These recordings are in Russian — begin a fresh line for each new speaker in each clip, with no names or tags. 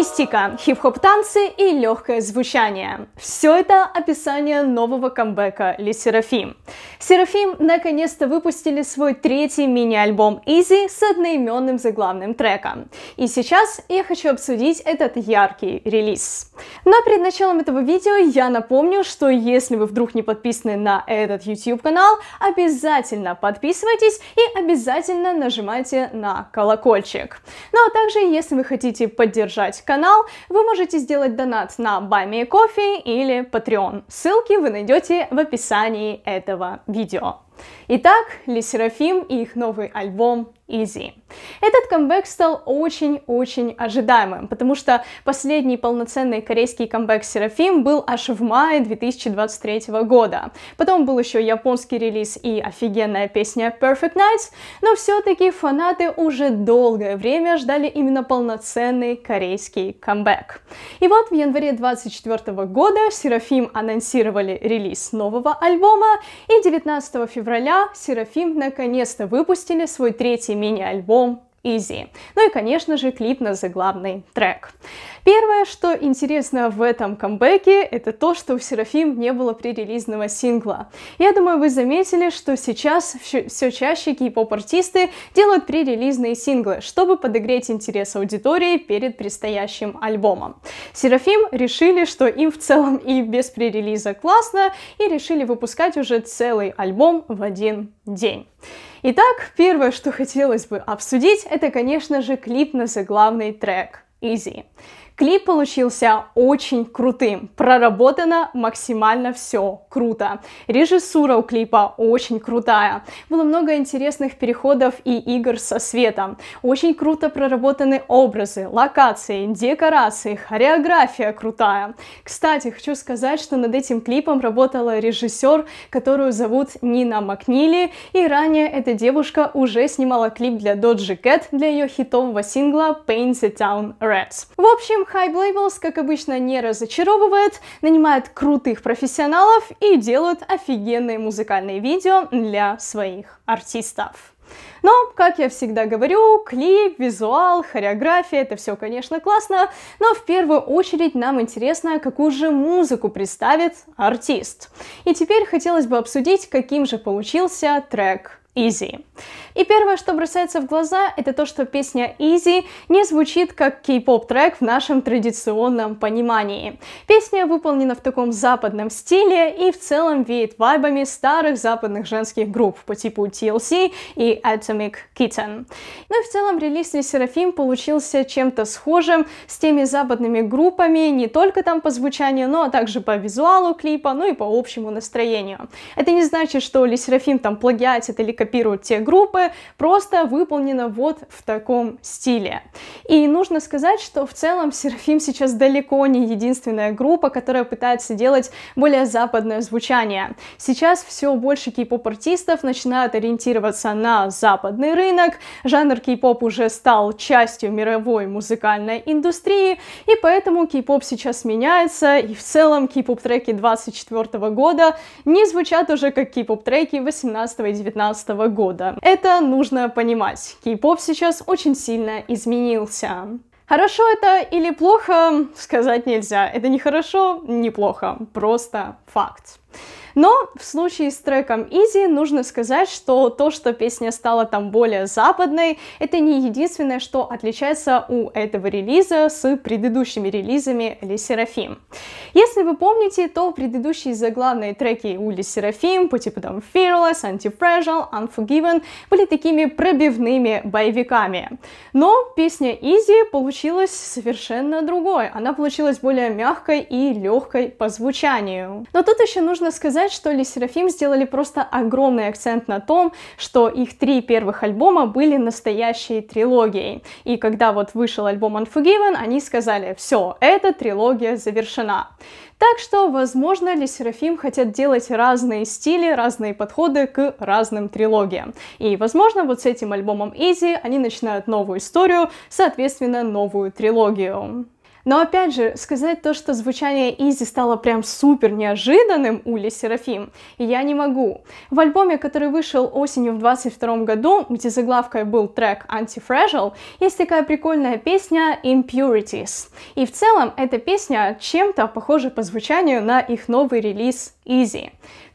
Мистика, хип-хоп-танцы и легкое звучание. Все это описание нового камбэка Ли Серафим. Серафим наконец-то выпустили свой третий мини-альбом Easy с одноименным заглавным треком. И сейчас я хочу обсудить этот яркий релиз. Но перед началом этого видео я напомню, что если вы вдруг не подписаны на этот YouTube канал, обязательно подписывайтесь и обязательно нажимайте на колокольчик. Ну а также, если вы хотите поддержать канал, вы можете сделать донат на Баймия Кофе или Patreon. Ссылки вы найдете в описании этого видео. Итак, Ли Серафим и их новый альбом Easy. Этот камбэк стал очень-очень ожидаемым, потому что последний полноценный корейский камбэк Серафим был аж в мае 2023 года. Потом был еще японский релиз и офигенная песня Perfect Nights, но все-таки фанаты уже долгое время ждали именно полноценный корейский камбэк. И вот в январе 2024 года Серафим анонсировали релиз нового альбома, и 19 февраля февраля Серафим наконец-то выпустили свой третий мини-альбом Easy. Ну и, конечно же, клип на заглавный трек. Первое, что интересно в этом камбэке, это то, что у Серафим не было пререлизного сингла. Я думаю, вы заметили, что сейчас все чаще кей-поп-артисты делают пререлизные синглы, чтобы подогреть интерес аудитории перед предстоящим альбомом. Серафим решили, что им в целом и без пререлиза классно, и решили выпускать уже целый альбом в один день. Итак, первое, что хотелось бы обсудить, это, конечно же, клип на заглавный трек «Easy». Клип получился очень крутым, проработано максимально все круто. Режиссура у клипа очень крутая. Было много интересных переходов и игр со светом. Очень круто проработаны образы, локации, декорации, хореография крутая. Кстати, хочу сказать, что над этим клипом работала режиссер, которую зовут Нина Макнили, и ранее эта девушка уже снимала клип для Доджи Кэт для ее хитового сингла Paint the Town Reds. В общем, Hype Labels, как обычно, не разочаровывает, нанимает крутых профессионалов и делают офигенные музыкальные видео для своих артистов. Но, как я всегда говорю, клип, визуал, хореография, это все, конечно, классно, но в первую очередь нам интересно, какую же музыку представит артист. И теперь хотелось бы обсудить, каким же получился трек Easy. И первое, что бросается в глаза, это то, что песня Easy не звучит как кей-поп трек в нашем традиционном понимании. Песня выполнена в таком западном стиле и в целом веет вайбами старых западных женских групп по типу TLC и Atomic Kitten. Но ну в целом релиз Серафим получился чем-то схожим с теми западными группами, не только там по звучанию, но также по визуалу клипа, ну и по общему настроению. Это не значит, что Серафим там плагиатит или копирует копируют те группы, просто выполнено вот в таком стиле. И нужно сказать, что в целом Серафим сейчас далеко не единственная группа, которая пытается делать более западное звучание. Сейчас все больше кей-поп-артистов начинают ориентироваться на западный рынок, жанр кей-поп уже стал частью мировой музыкальной индустрии, и поэтому кей-поп сейчас меняется, и в целом кей-поп треки 24 года не звучат уже как кей-поп треки 18 и 19 года. Это нужно понимать. Кей-поп сейчас очень сильно изменился. Хорошо это или плохо, сказать нельзя. Это не хорошо, не плохо, просто факт. Но в случае с треком Easy нужно сказать, что то, что песня стала там более западной, это не единственное, что отличается у этого релиза с предыдущими релизами Ли Серафим. Если вы помните, то предыдущие заглавные треки у Ли Серафим по типу там Fearless, anti Antifragile, Unforgiven были такими пробивными боевиками. Но песня Easy получилась совершенно другой. Она получилась более мягкой и легкой по звучанию. Но тут еще нужно можно сказать, что Ли Серафим сделали просто огромный акцент на том, что их три первых альбома были настоящей трилогией. И когда вот вышел альбом Unforgiven, они сказали, все, эта трилогия завершена. Так что, возможно, Ли Серафим хотят делать разные стили, разные подходы к разным трилогиям. И, возможно, вот с этим альбомом Изи они начинают новую историю, соответственно, новую трилогию. Но опять же, сказать то, что звучание Изи стало прям супер неожиданным у Ли Серафим, я не могу. В альбоме, который вышел осенью в 22 году, где заглавкой был трек Anti-Fragile, есть такая прикольная песня Impurities. И в целом эта песня чем-то похожа по звучанию на их новый релиз Easy.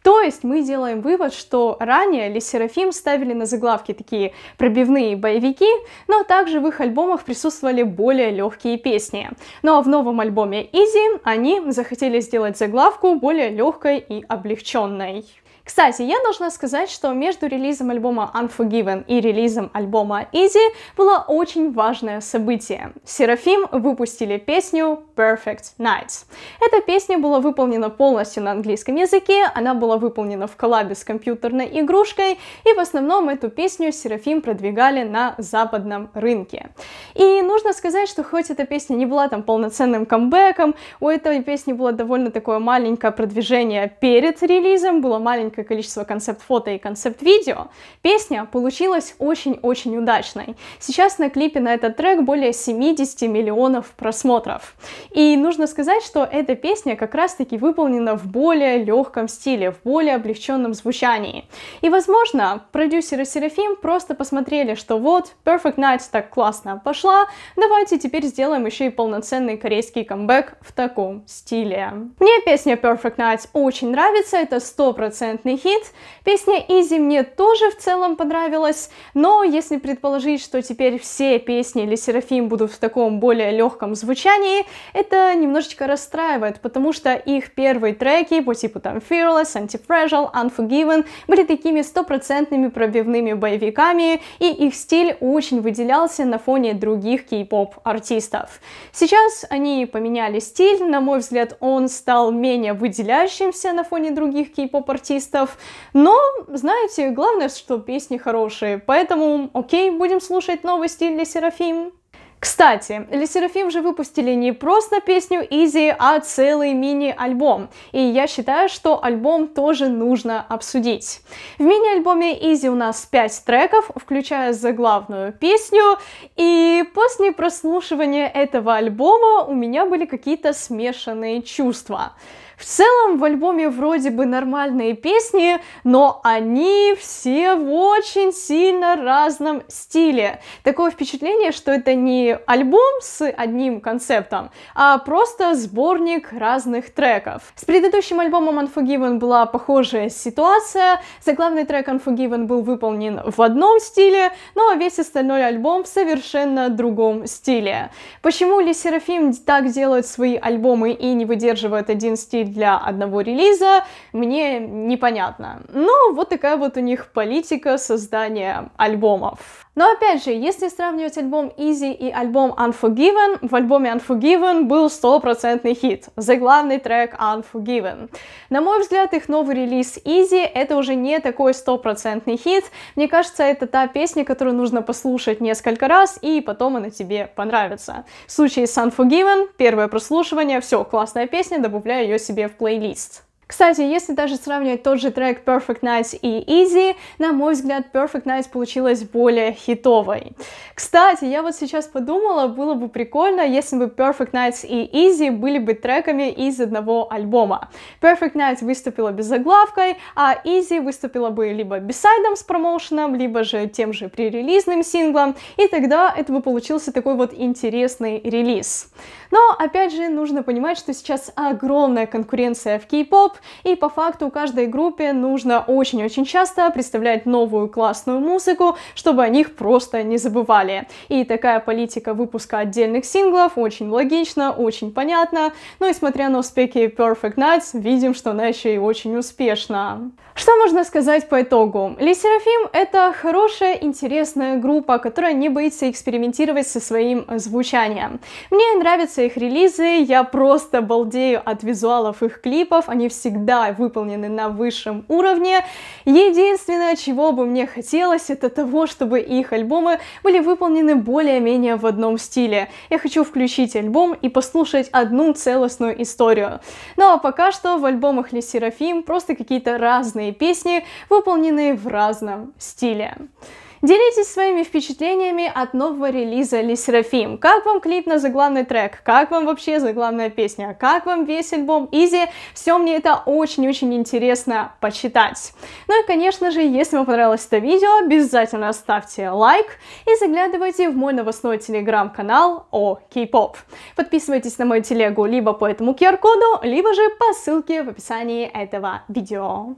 То есть мы делаем вывод, что ранее Ли Серафим ставили на заглавки такие пробивные боевики, но также в их альбомах присутствовали более легкие песни. Ну а в новом альбоме Изи они захотели сделать заглавку более легкой и облегченной. Кстати, я должна сказать, что между релизом альбома Unforgiven и релизом альбома Easy было очень важное событие. Серафим выпустили песню Perfect Nights. Эта песня была выполнена полностью на английском языке, она была выполнена в коллабе с компьютерной игрушкой, и в основном эту песню Серафим продвигали на западном рынке. И нужно сказать, что хоть эта песня не была там полноценным камбэком, у этой песни было довольно такое маленькое продвижение перед релизом, было маленькое количество концепт-фото и концепт-видео, песня получилась очень-очень удачной. Сейчас на клипе на этот трек более 70 миллионов просмотров. И нужно сказать, что эта песня как раз-таки выполнена в более легком стиле, в более облегченном звучании. И, возможно, продюсеры Серафим просто посмотрели, что вот, Perfect Night так классно пошло, пошла, давайте теперь сделаем еще и полноценный корейский камбэк в таком стиле. Мне песня Perfect Night очень нравится, это стопроцентный хит. Песня Easy мне тоже в целом понравилась, но если предположить, что теперь все песни или Серафим будут в таком более легком звучании, это немножечко расстраивает, потому что их первые треки по типу там Fearless, Antifragile, Unforgiven были такими стопроцентными пробивными боевиками, и их стиль очень выделялся на фоне других других кей-поп-артистов. Сейчас они поменяли стиль, на мой взгляд, он стал менее выделяющимся на фоне других кей-поп-артистов, но, знаете, главное, что песни хорошие, поэтому, окей, будем слушать новый стиль для Серафим. Кстати, Лесерафим же выпустили не просто песню Изи, а целый мини-альбом. И я считаю, что альбом тоже нужно обсудить. В мини-альбоме Изи у нас 5 треков, включая заглавную песню. И после прослушивания этого альбома у меня были какие-то смешанные чувства. В целом в альбоме вроде бы нормальные песни, но они все в очень сильно разном стиле. Такое впечатление, что это не альбом с одним концептом, а просто сборник разных треков. С предыдущим альбомом Unforgiven была похожая ситуация. Заглавный трек Unforgiven был выполнен в одном стиле, но весь остальной альбом в совершенно другом стиле. Почему Ли Серафим так делают свои альбомы и не выдерживают один стиль для одного релиза, мне непонятно. Но ну, вот такая вот у них политика создания альбомов. Но опять же, если сравнивать альбом Easy и альбом Unforgiven, в альбоме Unforgiven был стопроцентный хит, заглавный трек Unforgiven. На мой взгляд, их новый релиз Easy — это уже не такой стопроцентный хит, мне кажется, это та песня, которую нужно послушать несколько раз, и потом она тебе понравится. В случае с Unforgiven, первое прослушивание, все, классная песня, добавляю ее себе в плейлист. Кстати, если даже сравнивать тот же трек Perfect Night и Easy, на мой взгляд, Perfect Night получилась более хитовой. Кстати, я вот сейчас подумала, было бы прикольно, если бы Perfect Night и Easy были бы треками из одного альбома. Perfect Night выступила без заглавкой, а Easy выступила бы либо бисайдом с промоушеном, либо же тем же пререлизным синглом, и тогда это бы получился такой вот интересный релиз. Но, опять же, нужно понимать, что сейчас огромная конкуренция в кей-поп, и по факту каждой группе нужно очень-очень часто представлять новую классную музыку, чтобы о них просто не забывали. И такая политика выпуска отдельных синглов очень логична, очень понятна, ну и смотря на успехи Perfect Nights, видим, что она еще и очень успешна. Что можно сказать по итогу? Ли Серафим — это хорошая, интересная группа, которая не боится экспериментировать со своим звучанием. Мне нравятся их релизы, я просто балдею от визуалов их клипов, они все всегда выполнены на высшем уровне. Единственное, чего бы мне хотелось, это того, чтобы их альбомы были выполнены более-менее в одном стиле. Я хочу включить альбом и послушать одну целостную историю. Ну а пока что в альбомах Ли Серафим просто какие-то разные песни, выполненные в разном стиле. Делитесь своими впечатлениями от нового релиза Ли Лисерафим. Как вам клип на заглавный трек? Как вам вообще заглавная песня? Как вам весь альбом Изи? Все мне это очень-очень интересно почитать. Ну и, конечно же, если вам понравилось это видео, обязательно ставьте лайк и заглядывайте в мой новостной телеграм-канал о кей-поп. Подписывайтесь на мою телегу либо по этому QR-коду, либо же по ссылке в описании этого видео.